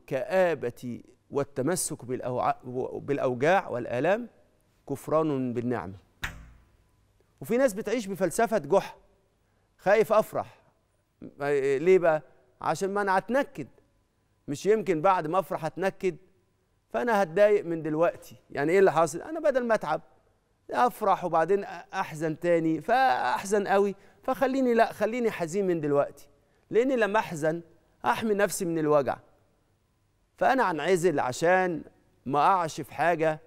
الكآبة والتمسك بالأوجاع والآلام كفران بالنعمة وفي ناس بتعيش بفلسفة جح خايف أفرح ليه بقى؟ عشان ما أنا هتنكد مش يمكن بعد ما أفرح أتنكد فأنا هتضايق من دلوقتي يعني إيه اللي حاصل؟ أنا بدل ما أتعب أفرح وبعدين أحزن تاني فأحزن قوي فخليني لا خليني حزين من دلوقتي لأني لما أحزن أحمي نفسي من الوجع فأنا هنعزل عشان ما أقعش في حاجة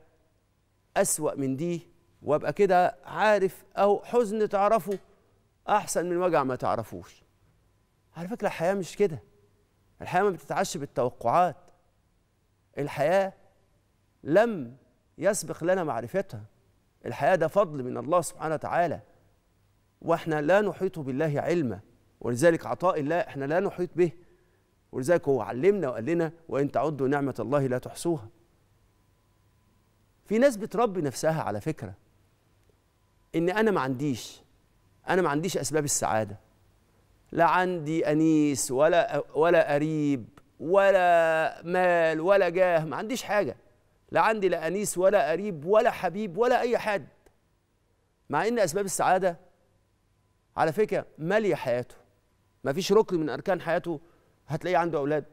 أسوأ من دي وأبقى كده عارف أو حزن تعرفه أحسن من وجع ما تعرفوش على فكرة الحياة مش كده الحياة ما بتتعش بالتوقعات الحياة لم يسبق لنا معرفتها الحياة ده فضل من الله سبحانه وتعالى واحنا لا نحيط بالله علما ولذلك عطاء الله احنا لا نحيط به ولذلك هو علمنا وقال لنا وان تعدوا نعمه الله لا تحصوها في ناس بتربي نفسها على فكره ان انا ما عنديش انا ما عنديش اسباب السعاده لا عندي انيس ولا ولا قريب ولا مال ولا جاه ما عنديش حاجه لا عندي لا انيس ولا قريب ولا حبيب ولا اي حد مع ان اسباب السعاده على فكره ماليه حياته ما فيش ركن من اركان حياته هتلاقيه عنده اولاد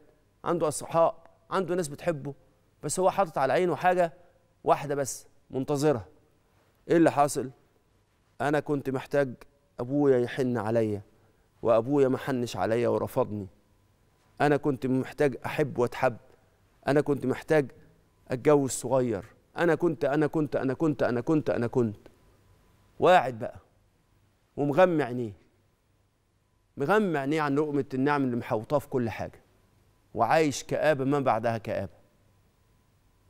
عنده اصحاء عنده ناس بتحبه بس هو حاطط على عينه حاجه واحده بس منتظرها ايه اللي حاصل انا كنت محتاج ابويا يحن عليا وابويا ما حنش عليا ورفضني انا كنت محتاج احب واتحب انا كنت محتاج اتجوز صغير انا كنت انا كنت انا كنت انا كنت انا كنت, واعد بقى ومغمى عينيه مغمى عينيه عن لقمة النعم اللي محوطاه في كل حاجة وعايش كآبة ما بعدها كآبة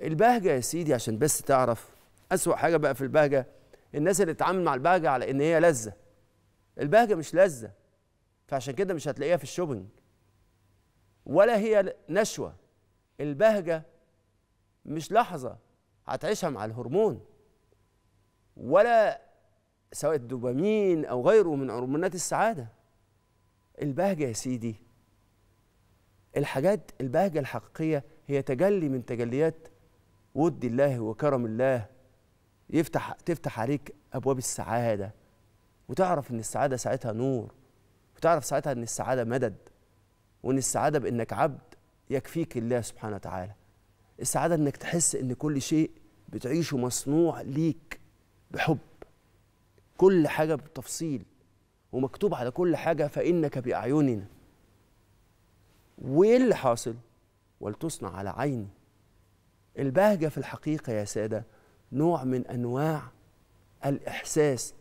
البهجة يا سيدي عشان بس تعرف أسوأ حاجة بقى في البهجة الناس اللي تتعامل مع البهجة على إن هي لذة البهجة مش لذة فعشان كده مش هتلاقيها في الشوبينج ولا هي نشوة البهجة مش لحظة هتعيشها مع الهرمون ولا سواء الدوبامين أو غيره من هرمونات السعادة البهجة يا سيدي الحاجات البهجة الحقيقية هي تجلي من تجليات ود الله وكرم الله يفتح تفتح عليك أبواب السعادة وتعرف إن السعادة ساعتها نور وتعرف ساعتها إن السعادة مدد وإن السعادة بإنك عبد يكفيك الله سبحانه وتعالى السعادة إنك تحس إن كل شيء بتعيشه مصنوع ليك بحب كل حاجة بالتفصيل ومكتوب على كل حاجة فإنك بأعيننا وإيه اللي حاصل؟ ولتصنع على عيني البهجة في الحقيقة يا سادة نوع من أنواع الإحساس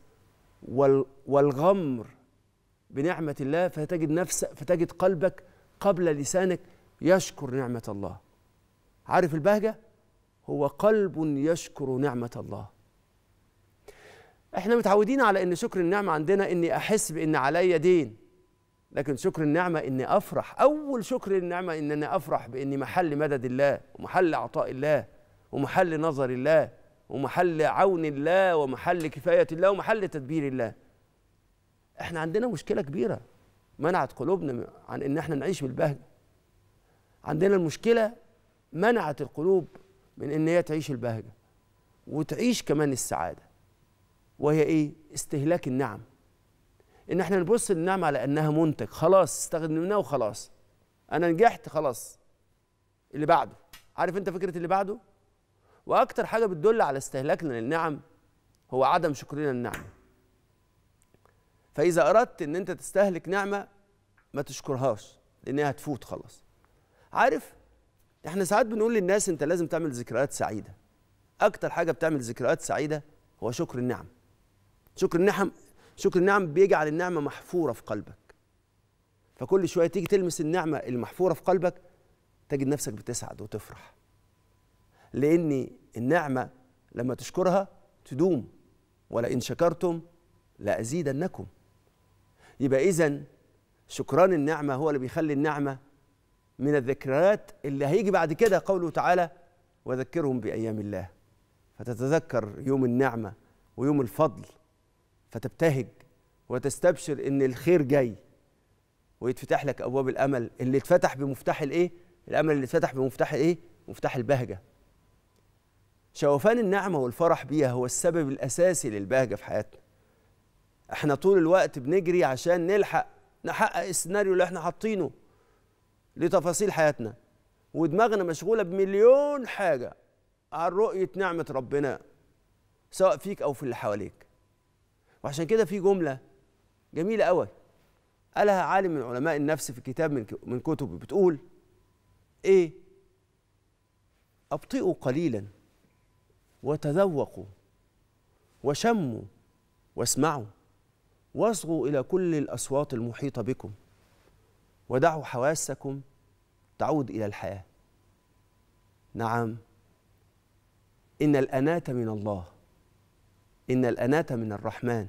والغمر بنعمة الله فتجد نفسك فتجد قلبك قبل لسانك يشكر نعمة الله عارف البهجة هو قلب يشكر نعمة الله احنا متعودين على ان شكر النعمه عندنا اني احس بان عليا دين لكن شكر النعمه اني افرح اول شكر النعمه ان انا افرح باني محل مدد الله ومحل عطاء الله ومحل نظر الله ومحل عون الله ومحل كفايه الله ومحل تدبير الله احنا عندنا مشكله كبيره منعت قلوبنا عن ان احنا نعيش بالبهجه عندنا المشكله منعت القلوب من ان هي تعيش البهجه وتعيش كمان السعاده وهي ايه استهلاك النعم ان احنا نبص للنعم على انها منتج خلاص استخدمناه وخلاص انا نجحت خلاص اللي بعده عارف انت فكره اللي بعده واكتر حاجه بتدل على استهلاكنا للنعم هو عدم شكرنا للنعمه فاذا اردت ان انت تستهلك نعمه ما تشكرهاش لانها هتفوت خلاص عارف احنا ساعات بنقول للناس انت لازم تعمل ذكريات سعيده اكتر حاجه بتعمل ذكريات سعيده هو شكر النعم شكر النعم شكر النعم بيجعل النعمه محفوره في قلبك فكل شويه تيجي تلمس النعمه المحفوره في قلبك تجد نفسك بتسعد وتفرح لان النعمه لما تشكرها تدوم ولئن شكرتم لازيدنكم يبقى اذا شكران النعمه هو اللي بيخلي النعمه من الذكريات اللي هيجي بعد كده قوله تعالى وذكرهم بايام الله فتتذكر يوم النعمه ويوم الفضل فتبتهج وتستبشر ان الخير جاي ويتفتح لك ابواب الامل اللي اتفتح بمفتاح الايه الامل اللي اتفتح بمفتاح الايه مفتاح البهجه شوفان النعمه والفرح بيها هو السبب الاساسي للبهجه في حياتنا احنا طول الوقت بنجري عشان نلحق نحقق السيناريو اللي احنا حاطينه لتفاصيل حياتنا ودماغنا مشغوله بمليون حاجه عن رؤيه نعمه ربنا سواء فيك او في اللي حواليك وعشان كده في جمله جميله قوي قالها عالم من علماء النفس في كتاب من من كتبه بتقول ايه ابطئوا قليلا وتذوقوا وشموا واسمعوا واصغوا الى كل الاصوات المحيطه بكم ودعوا حواسكم تعود الى الحياه نعم ان الاناه من الله إن الأناة من الرحمن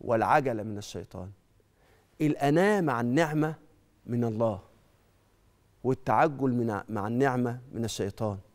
والعجل من الشيطان الأناة مع النعمة من الله والتعجل مع النعمة من الشيطان